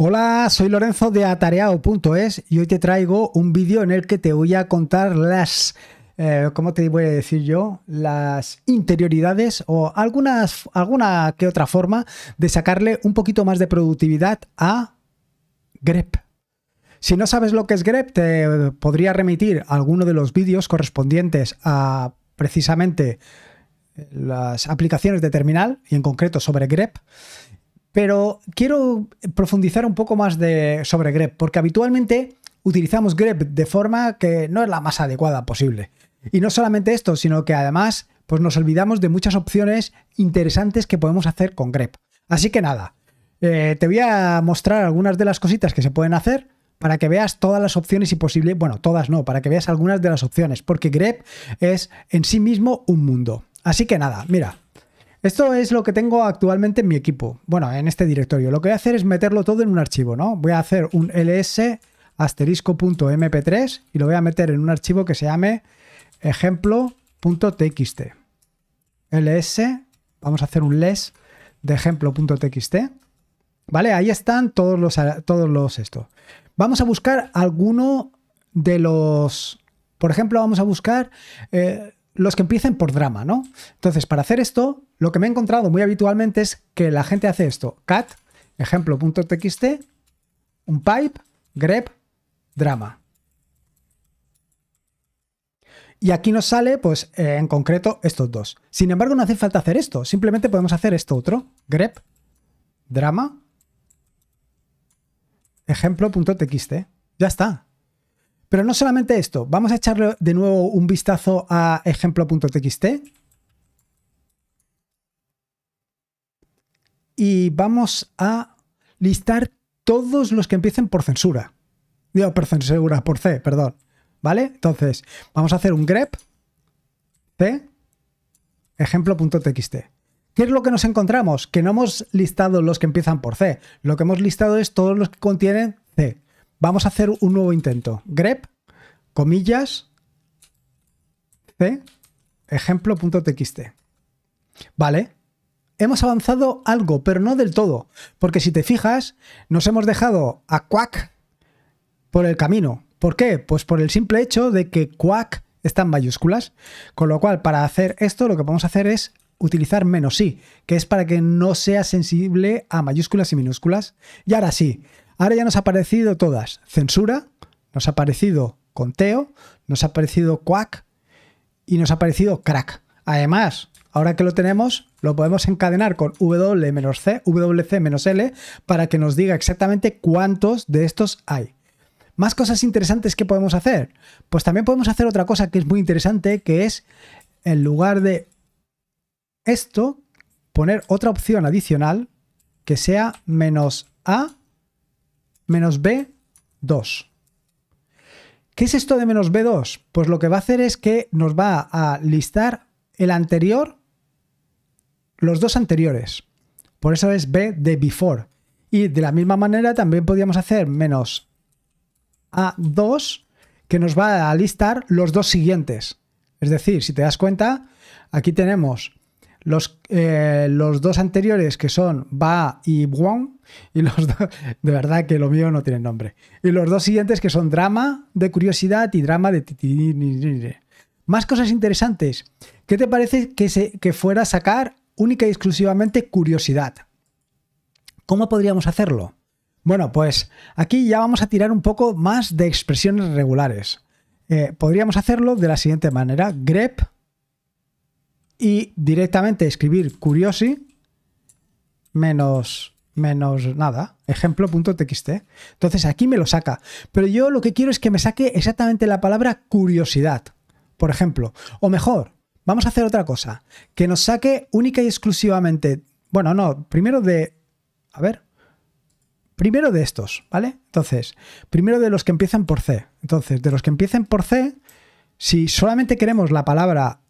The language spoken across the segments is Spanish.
Hola, soy Lorenzo de atareado.es y hoy te traigo un vídeo en el que te voy a contar las, eh, ¿cómo te voy a decir yo? Las interioridades o algunas, alguna que otra forma de sacarle un poquito más de productividad a grep. Si no sabes lo que es grep, te podría remitir alguno de los vídeos correspondientes a precisamente las aplicaciones de terminal y en concreto sobre grep pero quiero profundizar un poco más sobre grep, porque habitualmente utilizamos grep de forma que no es la más adecuada posible. Y no solamente esto, sino que además pues nos olvidamos de muchas opciones interesantes que podemos hacer con grep. Así que nada, eh, te voy a mostrar algunas de las cositas que se pueden hacer para que veas todas las opciones y posible, bueno, todas no, para que veas algunas de las opciones, porque grep es en sí mismo un mundo. Así que nada, mira, esto es lo que tengo actualmente en mi equipo. Bueno, en este directorio. Lo que voy a hacer es meterlo todo en un archivo, ¿no? Voy a hacer un ls asterisco.mp3 y lo voy a meter en un archivo que se llame ejemplo.txt. ls, vamos a hacer un les de ejemplo.txt. ¿Vale? Ahí están todos los, todos los estos. Vamos a buscar alguno de los... Por ejemplo, vamos a buscar eh, los que empiecen por drama, ¿no? Entonces, para hacer esto, lo que me he encontrado muy habitualmente es que la gente hace esto: cat, ejemplo.txt, un pipe, grep, drama. Y aquí nos sale, pues, eh, en concreto, estos dos. Sin embargo, no hace falta hacer esto. Simplemente podemos hacer esto otro: grep, drama, ejemplo.txt. Ya está. Pero no solamente esto, vamos a echarle de nuevo un vistazo a ejemplo.txt. Y vamos a listar todos los que empiecen por censura. Digo, por censura, por C, perdón. ¿Vale? Entonces, vamos a hacer un grep C ejemplo.txt. ¿Qué es lo que nos encontramos? Que no hemos listado los que empiezan por C. Lo que hemos listado es todos los que contienen C. Vamos a hacer un nuevo intento. grep, comillas, c, ejemplo.txt. Vale, hemos avanzado algo, pero no del todo. Porque si te fijas, nos hemos dejado a Quack por el camino. ¿Por qué? Pues por el simple hecho de que Quack está en mayúsculas. Con lo cual, para hacer esto, lo que vamos a hacer es utilizar menos i, que es para que no sea sensible a mayúsculas y minúsculas. Y ahora sí, Ahora ya nos ha aparecido todas. Censura, nos ha aparecido conteo, nos ha aparecido quack y nos ha aparecido crack. Además, ahora que lo tenemos, lo podemos encadenar con W-C, WC-L para que nos diga exactamente cuántos de estos hay. Más cosas interesantes que podemos hacer. Pues también podemos hacer otra cosa que es muy interesante, que es en lugar de esto, poner otra opción adicional que sea menos A menos B2. ¿Qué es esto de menos B2? Pues lo que va a hacer es que nos va a listar el anterior, los dos anteriores. Por eso es B de before. Y de la misma manera también podríamos hacer menos A2, que nos va a listar los dos siguientes. Es decir, si te das cuenta, aquí tenemos los, eh, los dos anteriores que son ba y one y los dos, de verdad que lo mío no tiene nombre. Y los dos siguientes que son drama de curiosidad y drama de... Más cosas interesantes. ¿Qué te parece que, se, que fuera sacar única y exclusivamente curiosidad? ¿Cómo podríamos hacerlo? Bueno, pues aquí ya vamos a tirar un poco más de expresiones regulares. Eh, podríamos hacerlo de la siguiente manera: grep y directamente escribir curiosi menos menos nada, ejemplo.txt. Entonces aquí me lo saca. Pero yo lo que quiero es que me saque exactamente la palabra curiosidad, por ejemplo. O mejor, vamos a hacer otra cosa, que nos saque única y exclusivamente, bueno, no, primero de, a ver, primero de estos, ¿vale? Entonces, primero de los que empiezan por C. Entonces, de los que empiecen por C, si solamente queremos la palabra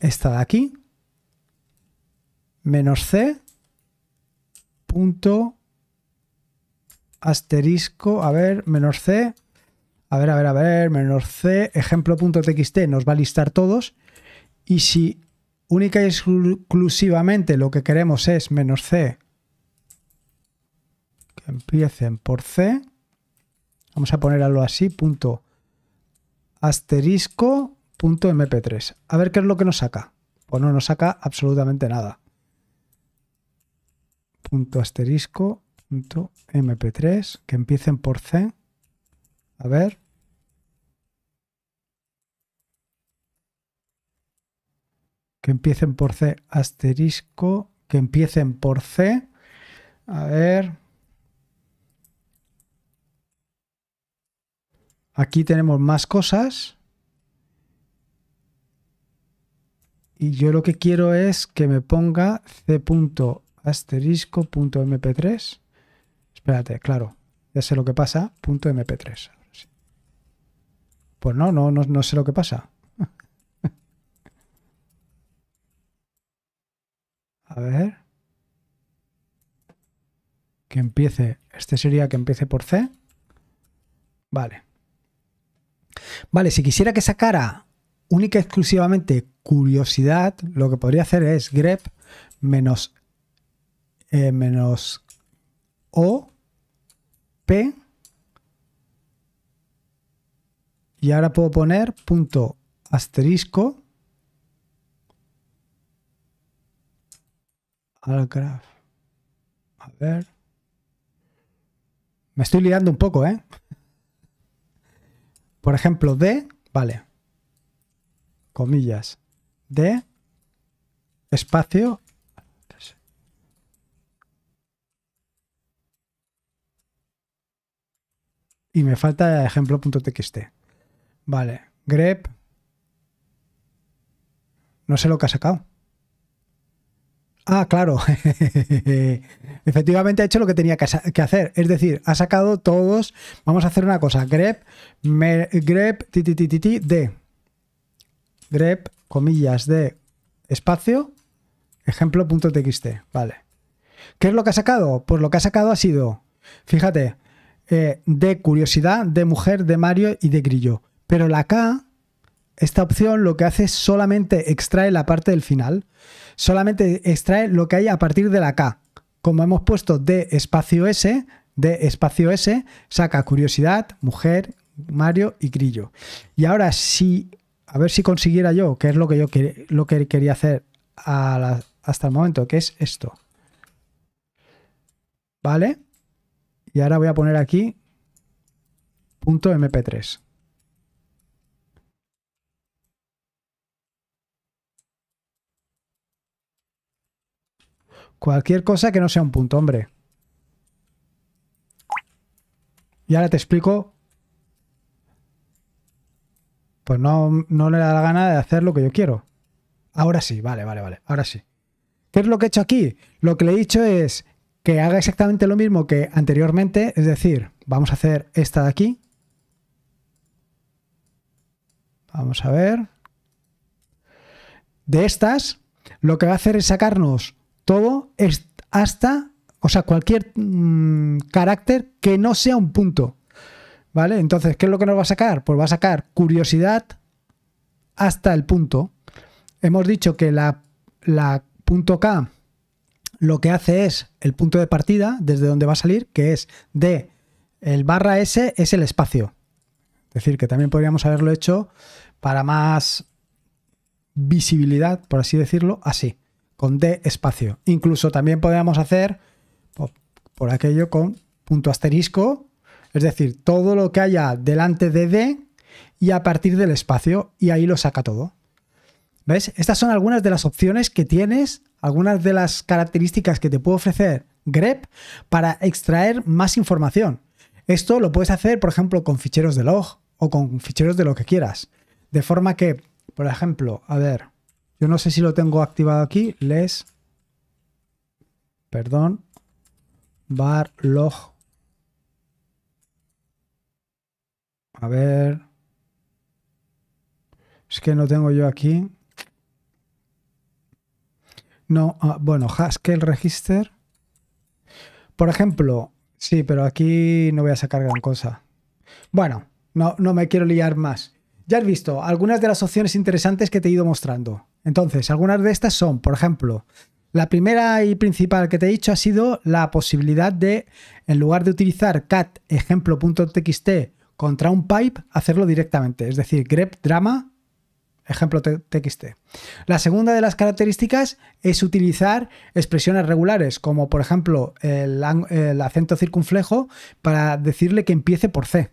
esta de aquí, menos C, punto asterisco, a ver, menos C, a ver, a ver, a ver, menos C, ejemplo.txt nos va a listar todos y si única y exclusivamente lo que queremos es menos C, que empiecen por C, vamos a poner algo así, punto asterisco, punto mp3, a ver qué es lo que nos saca, pues no nos saca absolutamente nada punto asterisco punto mp3 que empiecen por c a ver que empiecen por c asterisco que empiecen por c a ver aquí tenemos más cosas y yo lo que quiero es que me ponga c punto asterisco.mp3. Espérate, claro, ya sé lo que pasa, punto .mp3. Pues no, no, no, no sé lo que pasa. A ver. Que empiece. Este sería que empiece por C. Vale. Vale, si quisiera que sacara única y exclusivamente curiosidad, lo que podría hacer es grep menos eh, menos O, P. Y ahora puedo poner punto asterisco al graph. A ver. Me estoy liando un poco, ¿eh? Por ejemplo, D, vale. Comillas. D, espacio, y me falta ejemplo.txt. Vale, grep. No sé lo que ha sacado. Ah, claro. Efectivamente ha hecho lo que tenía que hacer. Es decir, ha sacado todos. Vamos a hacer una cosa. Grep, grep, de. Grep, comillas, de espacio, ejemplo.txt. Vale. ¿Qué es lo que ha sacado? Pues lo que ha sacado ha sido, fíjate, eh, de curiosidad, de mujer, de Mario y de grillo. Pero la K, esta opción lo que hace es solamente extrae la parte del final. Solamente extrae lo que hay a partir de la K. Como hemos puesto de espacio S, de espacio S, saca curiosidad, mujer, Mario y grillo. Y ahora sí a ver si consiguiera yo, que es lo que yo lo que quería hacer hasta el momento, que es esto. ¿Vale? Y ahora voy a poner aquí punto .mp3. Cualquier cosa que no sea un punto, hombre. Y ahora te explico. Pues no, no le da la gana de hacer lo que yo quiero. Ahora sí, vale, vale, vale. Ahora sí. ¿Qué es lo que he hecho aquí? Lo que le he dicho es que haga exactamente lo mismo que anteriormente, es decir, vamos a hacer esta de aquí. Vamos a ver. De estas, lo que va a hacer es sacarnos todo hasta, o sea, cualquier mm, carácter que no sea un punto. ¿Vale? Entonces, ¿qué es lo que nos va a sacar? Pues va a sacar curiosidad hasta el punto. Hemos dicho que la, la punto K lo que hace es el punto de partida desde donde va a salir, que es de el barra S es el espacio. Es decir, que también podríamos haberlo hecho para más visibilidad, por así decirlo, así, con D espacio. Incluso también podríamos hacer por aquello con punto asterisco, es decir, todo lo que haya delante de D y a partir del espacio, y ahí lo saca todo. ¿Ves? Estas son algunas de las opciones que tienes algunas de las características que te puede ofrecer grep para extraer más información. Esto lo puedes hacer, por ejemplo, con ficheros de log o con ficheros de lo que quieras. De forma que, por ejemplo, a ver, yo no sé si lo tengo activado aquí, les, perdón, bar log. A ver, es que no tengo yo aquí. No, ah, bueno, Haskell Register. Por ejemplo, sí, pero aquí no voy a sacar gran cosa. Bueno, no, no me quiero liar más. Ya has visto algunas de las opciones interesantes que te he ido mostrando. Entonces, algunas de estas son, por ejemplo, la primera y principal que te he dicho ha sido la posibilidad de, en lugar de utilizar cat ejemplo.txt contra un pipe, hacerlo directamente. Es decir, grep drama ejemplo txt. La segunda de las características es utilizar expresiones regulares, como por ejemplo el, acento circunflejo, para decirle que empiece por C.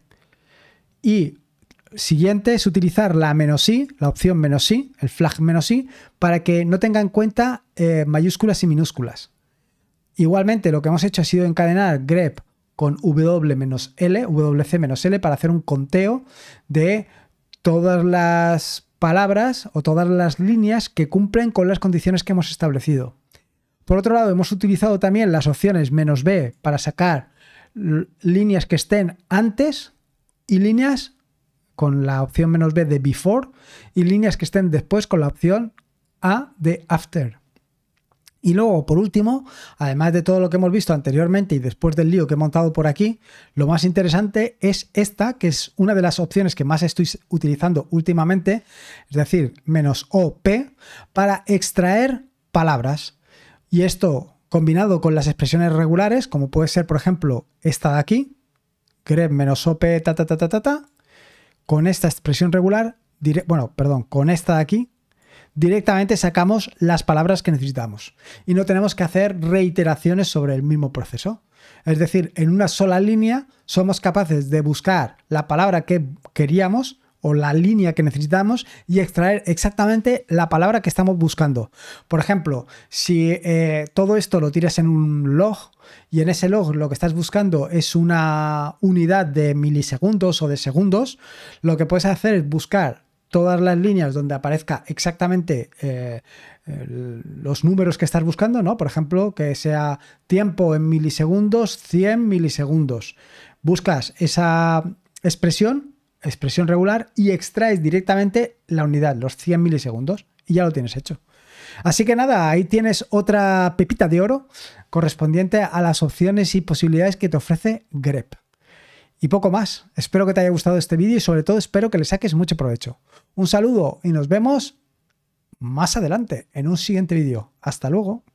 Y siguiente es utilizar la menos i, la opción menos i, el flag menos i, para que no tenga en cuenta eh, mayúsculas y minúsculas. Igualmente, lo que hemos hecho ha sido encadenar grep con w-l, wc-l, menos para hacer un conteo de todas las palabras o todas las líneas que cumplen con las condiciones que hemos establecido. Por otro lado, hemos utilizado también las opciones menos B para sacar líneas que estén antes y líneas con la opción menos B de before y líneas que estén después con la opción A de after. Y luego, por último, además de todo lo que hemos visto anteriormente y después del lío que he montado por aquí, lo más interesante es esta, que es una de las opciones que más estoy utilizando últimamente, es decir, menos OP, para extraer palabras. Y esto combinado con las expresiones regulares, como puede ser, por ejemplo, esta de aquí, grep menos OP, con esta expresión regular, bueno, perdón, con esta de aquí, Directamente sacamos las palabras que necesitamos y no tenemos que hacer reiteraciones sobre el mismo proceso. Es decir, en una sola línea somos capaces de buscar la palabra que queríamos o la línea que necesitamos y extraer exactamente la palabra que estamos buscando. Por ejemplo, si eh, todo esto lo tiras en un log y en ese log lo que estás buscando es una unidad de milisegundos o de segundos, lo que puedes hacer es buscar todas las líneas donde aparezca exactamente eh, los números que estás buscando, ¿no? Por ejemplo, que sea tiempo en milisegundos, 100 milisegundos. Buscas esa expresión, expresión regular, y extraes directamente la unidad, los 100 milisegundos, y ya lo tienes hecho. Así que nada, ahí tienes otra pepita de oro correspondiente a las opciones y posibilidades que te ofrece grep. Y poco más. Espero que te haya gustado este vídeo y sobre todo espero que le saques mucho provecho. Un saludo y nos vemos más adelante en un siguiente vídeo. Hasta luego.